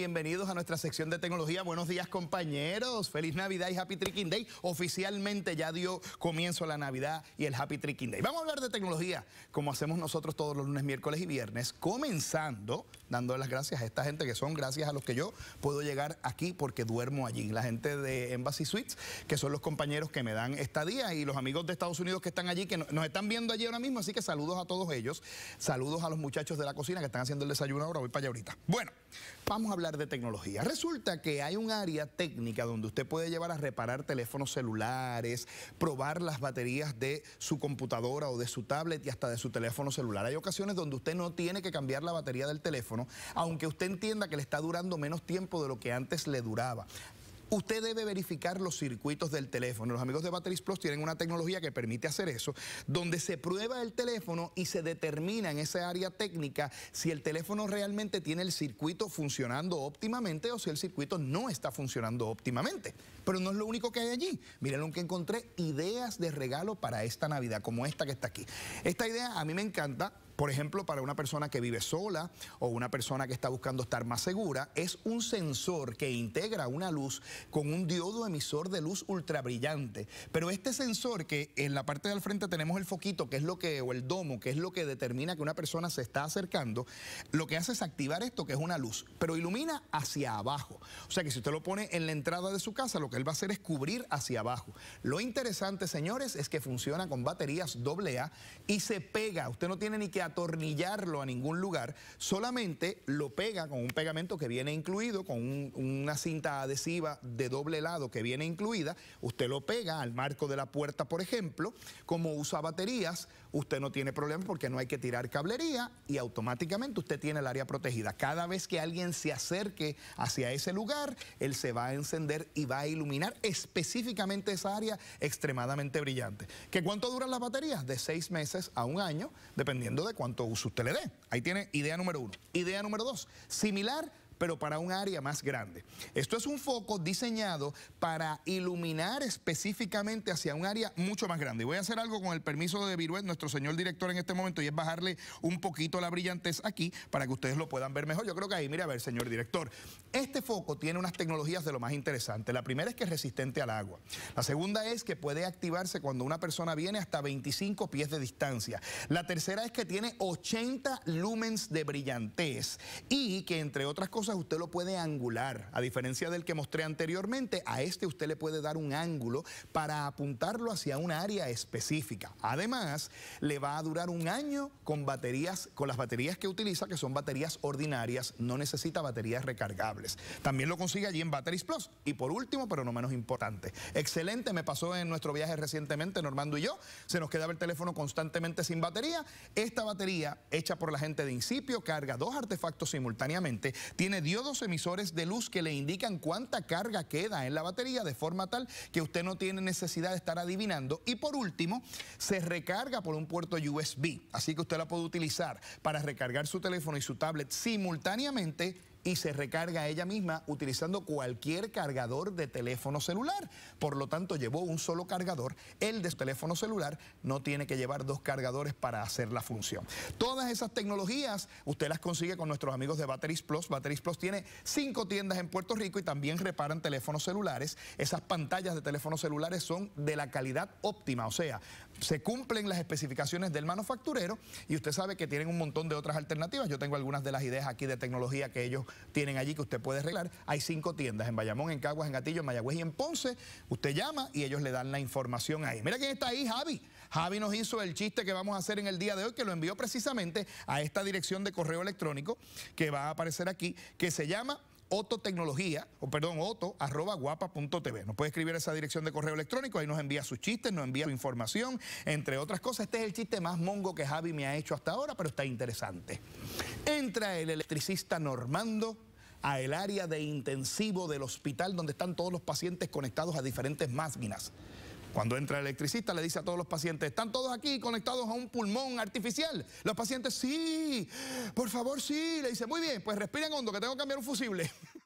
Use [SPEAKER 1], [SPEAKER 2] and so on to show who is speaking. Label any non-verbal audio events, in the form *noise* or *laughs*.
[SPEAKER 1] bienvenidos a nuestra sección de tecnología. Buenos días, compañeros. Feliz Navidad y Happy Tricking Day. Oficialmente ya dio comienzo la Navidad y el Happy Tricking Day. Vamos a hablar de tecnología, como hacemos nosotros todos los lunes, miércoles y viernes, comenzando dando las gracias a esta gente que son gracias a los que yo puedo llegar aquí porque duermo allí. La gente de Embassy Suites, que son los compañeros que me dan estadía y los amigos de Estados Unidos que están allí, que nos están viendo allí ahora mismo. Así que saludos a todos ellos. Saludos a los muchachos de la cocina que están haciendo el desayuno ahora. Voy para allá ahorita. Bueno, vamos a hablar de tecnología. Resulta que hay un área técnica donde usted puede llevar a reparar teléfonos celulares, probar las baterías de su computadora o de su tablet y hasta de su teléfono celular. Hay ocasiones donde usted no tiene que cambiar la batería del teléfono aunque usted entienda que le está durando menos tiempo de lo que antes le duraba. Usted debe verificar los circuitos del teléfono. Los amigos de Batteries Plus tienen una tecnología que permite hacer eso, donde se prueba el teléfono y se determina en esa área técnica si el teléfono realmente tiene el circuito funcionando óptimamente o si el circuito no está funcionando óptimamente. Pero no es lo único que hay allí. Miren lo que encontré, ideas de regalo para esta Navidad, como esta que está aquí. Esta idea a mí me encanta por ejemplo, para una persona que vive sola o una persona que está buscando estar más segura, es un sensor que integra una luz con un diodo emisor de luz ultra brillante. Pero este sensor que en la parte del frente tenemos el foquito, que es lo que, o el domo, que es lo que determina que una persona se está acercando, lo que hace es activar esto, que es una luz, pero ilumina hacia abajo. O sea que si usted lo pone en la entrada de su casa, lo que él va a hacer es cubrir hacia abajo. Lo interesante, señores, es que funciona con baterías AA y se pega. Usted no tiene ni que atornillarlo a ningún lugar, solamente lo pega con un pegamento que viene incluido, con una cinta adhesiva de doble lado que viene incluida, usted lo pega al marco de la puerta, por ejemplo, como usa baterías, usted no tiene problema porque no hay que tirar cablería y automáticamente usted tiene el área protegida. Cada vez que alguien se acerque hacia ese lugar, él se va a encender y va a iluminar específicamente esa área extremadamente brillante. ¿QUÉ ¿Cuánto duran las baterías? De seis meses a un año, dependiendo de cuánto uso usted le dé. Ahí tiene idea número uno. Idea número dos, similar pero para un área más grande. Esto es un foco diseñado para iluminar específicamente hacia un área mucho más grande. Y voy a hacer algo con el permiso de Viruet, nuestro señor director en este momento, y es bajarle un poquito la brillantez aquí para que ustedes lo puedan ver mejor. Yo creo que ahí, mire, a ver, señor director, este foco tiene unas tecnologías de lo más interesante. La primera es que es resistente al agua. La segunda es que puede activarse cuando una persona viene hasta 25 pies de distancia. La tercera es que tiene 80 lumens de brillantez y que entre otras cosas usted lo puede angular. A diferencia del que mostré anteriormente, a este usted le puede dar un ángulo para apuntarlo hacia un área específica. Además, le va a durar un año con baterías, con las baterías que utiliza, que son baterías ordinarias, no necesita baterías recargables. También lo consigue allí en Batteries Plus. Y por último, pero no menos importante, excelente, me pasó en nuestro viaje recientemente, Normando y yo, se nos quedaba el teléfono constantemente sin batería. Esta batería, hecha por la gente de Incipio, carga dos artefactos simultáneamente, tiene DIO DOS emisores de luz que le indican cuánta carga queda en la batería de forma tal que usted no tiene necesidad de estar adivinando. Y por último, se recarga por un puerto USB, así que usted la puede utilizar para recargar su teléfono y su tablet simultáneamente y se recarga ella misma utilizando cualquier cargador de teléfono celular. Por lo tanto, llevó un solo cargador. El de su teléfono celular no tiene que llevar dos cargadores para hacer la función. Todas esas tecnologías usted las consigue con nuestros amigos de Batteries Plus. Batteries Plus tiene cinco tiendas en Puerto Rico y también reparan teléfonos celulares. Esas pantallas de teléfonos celulares son de la calidad óptima, o sea, se cumplen las especificaciones del manufacturero y usted sabe que tienen un montón de otras alternativas. Yo tengo algunas de las ideas aquí de tecnología que ellos tienen allí que usted puede arreglar. Hay cinco tiendas en Bayamón, en Caguas, en Gatillo, en Mayagüez y en Ponce. Usted llama y ellos le dan la información ahí. Mira quién está ahí, Javi. Javi nos hizo el chiste que vamos a hacer en el día de hoy, que lo envió precisamente a esta dirección de correo electrónico que va a aparecer aquí, que se llama ototecnología, o perdón, oto, arroba guapa.tv. Nos puede escribir esa dirección de correo electrónico, ahí nos envía sus chistes, nos envía su información, entre otras cosas. Este es el chiste más mongo que Javi me ha hecho hasta ahora, pero está interesante. Entra el electricista Normando a el área de intensivo del hospital donde están todos los pacientes conectados a diferentes máquinas. Cuando entra el electricista le dice a todos los pacientes, ¿están todos aquí conectados a un pulmón artificial? Los pacientes, sí, por favor, sí. Le dice, muy bien, pues respiren hondo, que tengo que cambiar un fusible. *laughs*